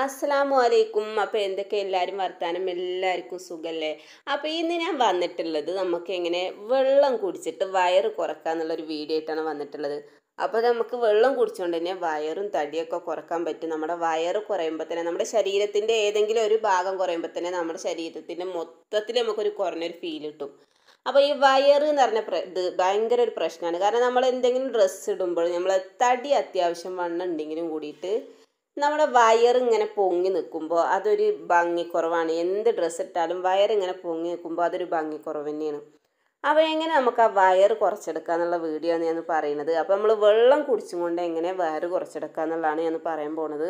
അസ്സാമു അലൈക്കും അപ്പോൾ എന്തൊക്കെ എല്ലാവരും വർത്താനം എല്ലാവർക്കും സുഖമല്ലേ അപ്പോൾ ഇന്ന് ഞാൻ വന്നിട്ടുള്ളത് നമുക്ക് എങ്ങനെ വെള്ളം കുടിച്ചിട്ട് വയറ് കുറക്കുക എന്നുള്ളൊരു വീഡിയോ ആയിട്ടാണ് വന്നിട്ടുള്ളത് അപ്പോൾ നമുക്ക് വെള്ളം കുടിച്ചുകൊണ്ട് തന്നെ വയറും തടിയൊക്കെ കുറക്കാൻ പറ്റും നമ്മുടെ വയറ് കുറയുമ്പോൾ തന്നെ നമ്മുടെ ശരീരത്തിൻ്റെ ഏതെങ്കിലും ഒരു ഭാഗം കുറയുമ്പോൾ തന്നെ നമ്മുടെ ശരീരത്തിൻ്റെ മൊത്തത്തിൽ നമുക്കൊരു കുറഞ്ഞൊരു ഫീൽ കിട്ടും അപ്പോൾ ഈ വയറ് എന്ന് പറഞ്ഞ ഇത് ഭയങ്കര ഒരു പ്രശ്നമാണ് കാരണം നമ്മൾ എന്തെങ്കിലും ഡ്രസ്സ് ഇടുമ്പോൾ നമ്മൾ തടി അത്യാവശ്യം വണ്ണം ഉണ്ടെങ്കിലും കൂടിയിട്ട് നമ്മുടെ വയർ ഇങ്ങനെ പൊങ്ങി നിൽക്കുമ്പോൾ അതൊരു ഭംഗിക്കുറവാണ് എന്ത് ഡ്രസ്സ് ഇട്ടാലും വയർ ഇങ്ങനെ പൊങ്ങി നിൽക്കുമ്പോൾ അതൊരു ഭംഗിക്കുറവ് തന്നെയാണ് അപ്പോൾ എങ്ങനെ നമുക്ക് ആ വയർ കുറച്ചെടുക്കുക എന്നുള്ള വീഡിയോ ആണ് ഞാൻ പറയുന്നത് അപ്പോൾ നമ്മൾ വെള്ളം കുടിച്ചും കൊണ്ട് എങ്ങനെ വയർ കുറച്ചെടുക്കുക എന്നുള്ളതാണ് ഞാൻ പറയാൻ പോണത്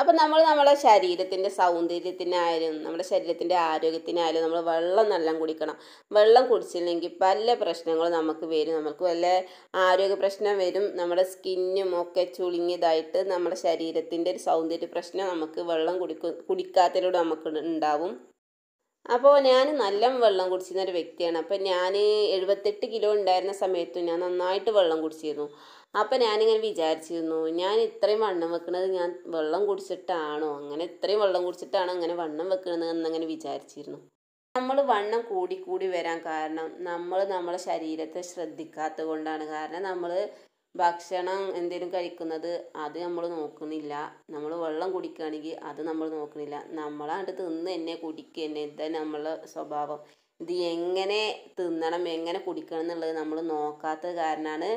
അപ്പം നമ്മൾ നമ്മളെ ശരീരത്തിൻ്റെ സൗന്ദര്യത്തിനായാലും നമ്മുടെ ശരീരത്തിൻ്റെ ആരോഗ്യത്തിനായാലും നമ്മൾ വെള്ളം നല്ല കുടിക്കണം വെള്ളം കുടിച്ചില്ലെങ്കിൽ പല പ്രശ്നങ്ങളും നമുക്ക് വരും നമുക്ക് വല്ല ആരോഗ്യ പ്രശ്നം വരും നമ്മുടെ സ്കിന്നും ഒക്കെ ചുളുങ്ങിയതായിട്ട് നമ്മുടെ ശരീരത്തിൻ്റെ ഒരു സൗന്ദര്യ പ്രശ്നം നമുക്ക് വെള്ളം കുടിക്കും കുടിക്കാത്തതിലൂടെ നമുക്ക് ഉണ്ടാവും അപ്പോൾ ഞാൻ നല്ല വെള്ളം കുടിച്ചിരുന്ന ഒരു വ്യക്തിയാണ് അപ്പോൾ ഞാൻ എഴുപത്തെട്ട് കിലോ ഉണ്ടായിരുന്ന സമയത്തും ഞാൻ നന്നായിട്ട് വെള്ളം കുടിച്ചിരുന്നു അപ്പോൾ ഞാനിങ്ങനെ വിചാരിച്ചിരുന്നു ഞാൻ ഇത്രയും വണ്ണം വെക്കുന്നത് ഞാൻ വെള്ളം കുടിച്ചിട്ടാണോ അങ്ങനെ ഇത്രയും വെള്ളം കുടിച്ചിട്ടാണോ അങ്ങനെ വണ്ണം വെക്കുന്നത് എന്നങ്ങനെ വിചാരിച്ചിരുന്നു നമ്മൾ വണ്ണം കൂടി കൂടി വരാൻ കാരണം നമ്മൾ നമ്മളെ ശരീരത്തെ ശ്രദ്ധിക്കാത്തത് കൊണ്ടാണ് കാരണം നമ്മൾ ഭക്ഷണം എന്തെങ്കിലും കഴിക്കുന്നത് അത് നമ്മൾ നോക്കുന്നില്ല നമ്മൾ വെള്ളം കുടിക്കുകയാണെങ്കിൽ അത് നമ്മൾ നോക്കുന്നില്ല നമ്മളാണ്ട് തിന്ന് തന്നെ കുടിക്കുക തന്നെ ഇതാണ് നമ്മളെ സ്വഭാവം ഇത് എങ്ങനെ തിന്നണം എങ്ങനെ കുടിക്കണം എന്നുള്ളത് നമ്മൾ നോക്കാത്ത കാരണമാണ്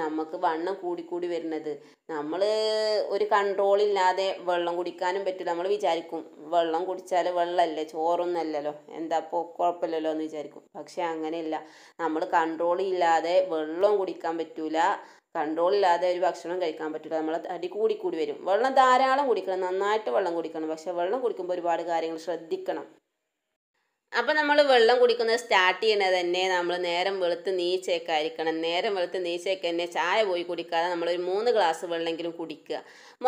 നമുക്ക് വണ്ണം കൂടിക്കൂടി വരുന്നത് നമ്മൾ ഒരു കൺട്രോൾ ഇല്ലാതെ വെള്ളം കുടിക്കാനും പറ്റില്ല നമ്മൾ വിചാരിക്കും വെള്ളം കുടിച്ചാൽ വെള്ളമല്ലേ ചോറൊന്നും അല്ലല്ലോ എന്താ ഇപ്പോൾ കുഴപ്പമില്ലല്ലോ എന്ന് വിചാരിക്കും പക്ഷെ അങ്ങനെയല്ല നമ്മൾ കൺട്രോൾ ഇല്ലാതെ വെള്ളം കുടിക്കാൻ പറ്റില്ല കൺട്രോൾ ഇല്ലാതെ ഒരു ഭക്ഷണം കഴിക്കാൻ പറ്റില്ല നമ്മൾ അടി കൂടി കൂടി വരും വെള്ളം ധാരാളം കുടിക്കണം നന്നായിട്ട് വെള്ളം കുടിക്കണം പക്ഷേ വെള്ളം കുടിക്കുമ്പോൾ ഒരുപാട് കാര്യങ്ങൾ ശ്രദ്ധിക്കണം അപ്പം നമ്മൾ വെള്ളം കുടിക്കുന്നത് സ്റ്റാർട്ട് ചെയ്യണത് തന്നെ നമ്മൾ നേരം വെളുത്ത് നീച്ചേക്കായിരിക്കണം നേരം വെളുത്ത് നീച്ചയൊക്കെ തന്നെ ചായ പോയി കുടിക്കാതെ നമ്മളൊരു മൂന്ന് ഗ്ലാസ് വെള്ളമെങ്കിലും കുടിക്കുക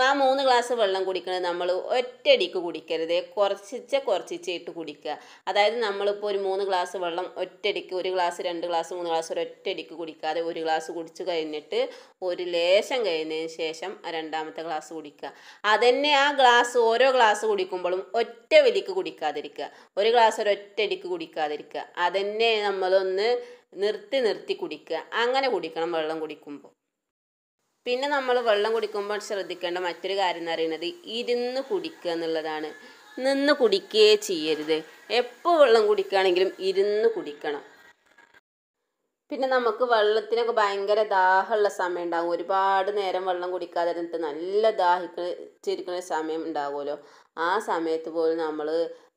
ആ മൂന്ന് ഗ്ലാസ് വെള്ളം കുടിക്കുന്നത് നമ്മൾ ഒറ്റയടിക്ക് കുടിക്കരുത് കുറച്ചിച്ച കുറച്ചിച്ചായിട്ട് കുടിക്കുക അതായത് നമ്മളിപ്പോൾ ഒരു മൂന്ന് ഗ്ലാസ് വെള്ളം ഒറ്റയടിക്ക് ഒരു ഗ്ലാസ് രണ്ട് ഗ്ലാസ് മൂന്ന് ഗ്ലാസ് ഒരു ഒറ്റയടിക്ക് കുടിക്കാതെ ഒരു ഗ്ലാസ് കുടിച്ചു കഴിഞ്ഞിട്ട് ഒരു ലേശം കഴിഞ്ഞതിന് ശേഷം രണ്ടാമത്തെ ഗ്ലാസ് കുടിക്കുക അതന്നെ ആ ഗ്ലാസ് ഓരോ ഗ്ലാസ് കുടിക്കുമ്പോഴും ഒറ്റ വിലക്ക് കുടിക്കാതിരിക്കുക ഒരു ഗ്ലാസ് ഒരു ഒറ്റയടിക്ക് കുടിക്കാതിരിക്കുക അതന്നെ നമ്മളൊന്ന് നിർത്തി നിർത്തി കുടിക്കുക അങ്ങനെ കുടിക്കണം വെള്ളം കുടിക്കുമ്പോൾ പിന്നെ നമ്മൾ വെള്ളം കുടിക്കുമ്പോൾ ശ്രദ്ധിക്കേണ്ട മറ്റൊരു കാര്യം എന്ന് പറയുന്നത് ഇരുന്ന് കുടിക്കുക എന്നുള്ളതാണ് നിന്ന് കുടിക്കേ ചെയ്യരുത് എപ്പോൾ വെള്ളം കുടിക്കുകയാണെങ്കിലും ഇരുന്ന് കുടിക്കണം പിന്നെ നമുക്ക് വെള്ളത്തിനൊക്കെ ഭയങ്കര ദാഹമുള്ള സമയം ഉണ്ടാകും ഒരുപാട് നേരം വെള്ളം കുടിക്കാതിരുന്നിട്ട് നല്ല ദാഹിക്കുന്ന ചിരിക്കുന്ന സമയം ഉണ്ടാകുമല്ലോ ആ സമയത്ത് പോലും നമ്മൾ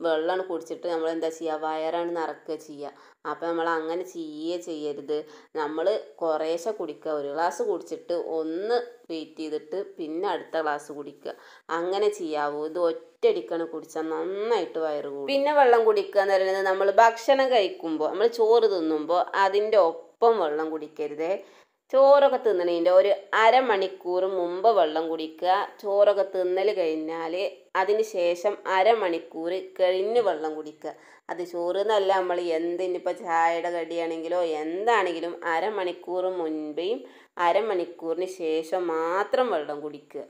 വെള്ളമാണ് കുടിച്ചിട്ട് നമ്മൾ എന്താ ചെയ്യുക വയറാണ് നിറക്കുക ചെയ്യുക അപ്പോൾ നമ്മൾ അങ്ങനെ ചെയ്യുകയേ ചെയ്യരുത് നമ്മൾ കുറേശ്ശെ കുടിക്കുക ഒരു ഗ്ലാസ് കുടിച്ചിട്ട് ഒന്ന് വെയിറ്റ് ചെയ്തിട്ട് പിന്നെ അടുത്ത ഗ്ലാസ് കുടിക്കുക അങ്ങനെ ചെയ്യാവൂ ഇത് ഒറ്റയടിക്കാണ് കുടിച്ചാൽ നന്നായിട്ട് വയറ് കൂടും പിന്നെ വെള്ളം കുടിക്കുക എന്ന് പറയുന്നത് നമ്മൾ ഭക്ഷണം കഴിക്കുമ്പോൾ നമ്മൾ ചോറ് തിന്നുമ്പോൾ അതിൻ്റെ ഒപ്പം വെള്ളം കുടിക്കരുതേ ചോറൊക്കെ തിന്നണതിൻ്റെ ഒരു അരമണിക്കൂർ മുമ്പ് വെള്ളം കുടിക്കുക ചോറൊക്കെ തിന്നൽ കഴിഞ്ഞാൽ അതിന് ശേഷം അരമണിക്കൂർ കഴിഞ്ഞ് വെള്ളം കുടിക്കുക അത് ചോറ് എന്നല്ല നമ്മൾ എന്തിനിപ്പോൾ ചായയുടെ കടിയാണെങ്കിലോ എന്താണെങ്കിലും അരമണിക്കൂർ മുൻപേയും അരമണിക്കൂറിന് ശേഷം മാത്രം വെള്ളം കുടിക്കുക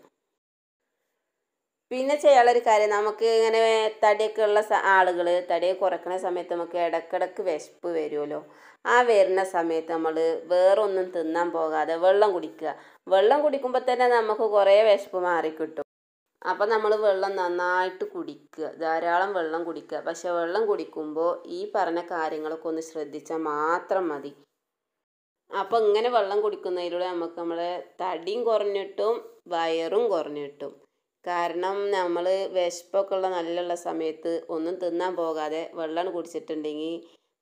പിന്നെ ചെയ്യാനുള്ളൊരു കാര്യം നമുക്ക് ഇങ്ങനെ തടിയൊക്കെ ഉള്ള ആളുകൾ തടി കുറയ്ക്കുന്ന സമയത്ത് നമുക്ക് ഇടക്കിടക്ക് വിശപ്പ് വരുമല്ലോ ആ വരുന്ന സമയത്ത് നമ്മൾ വേറൊന്നും തിന്നാൻ പോകാതെ വെള്ളം കുടിക്കുക വെള്ളം കുടിക്കുമ്പോൾ തന്നെ നമുക്ക് കുറേ വിശപ്പ് മാറിക്കിട്ടും അപ്പം നമ്മൾ വെള്ളം നന്നായിട്ട് കുടിക്കുക ധാരാളം വെള്ളം കുടിക്കുക പക്ഷെ വെള്ളം കുടിക്കുമ്പോൾ ഈ പറഞ്ഞ കാര്യങ്ങളൊക്കെ ഒന്ന് ശ്രദ്ധിച്ചാൽ മാത്രം മതി അപ്പോൾ ഇങ്ങനെ വെള്ളം കുടിക്കുന്നതിലൂടെ നമുക്ക് നമ്മളെ തടിയും കുറഞ്ഞിട്ടും വയറും കുറഞ്ഞിട്ടും കാരണം നമ്മൾ വിശപ്പൊക്കെ ഉള്ള നല്ലുള്ള സമയത്ത് ഒന്നും തിന്നാൻ പോകാതെ വെള്ളം കുടിച്ചിട്ടുണ്ടെങ്കിൽ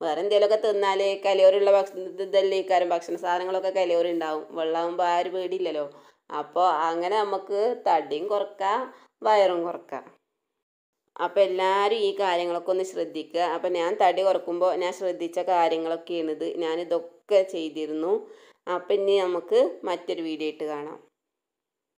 വേറെ എന്തെങ്കിലുമൊക്കെ തിന്നാൽ കലോറിയുള്ള ഭക്ഷണം ഇതല്ലേക്കാരും ഭക്ഷണ സാധനങ്ങളൊക്കെ കലോറി ഉണ്ടാവും വെള്ളമാകുമ്പോൾ ആ ഒരു പേടിയില്ലല്ലോ അപ്പോൾ അങ്ങനെ നമുക്ക് തടിയും കുറക്കാം വയറും കുറക്കാം അപ്പോൾ എല്ലാവരും ഈ കാര്യങ്ങളൊക്കെ ഒന്ന് ശ്രദ്ധിക്കുക അപ്പോൾ ഞാൻ തടി കുറക്കുമ്പോൾ ഞാൻ ശ്രദ്ധിച്ച കാര്യങ്ങളൊക്കെയാണിത് ഞാനിതൊക്കെ ചെയ്തിരുന്നു അപ്പം ഇനി നമുക്ക് മറ്റൊരു വീഡിയോ ഇട്ട് കാണാം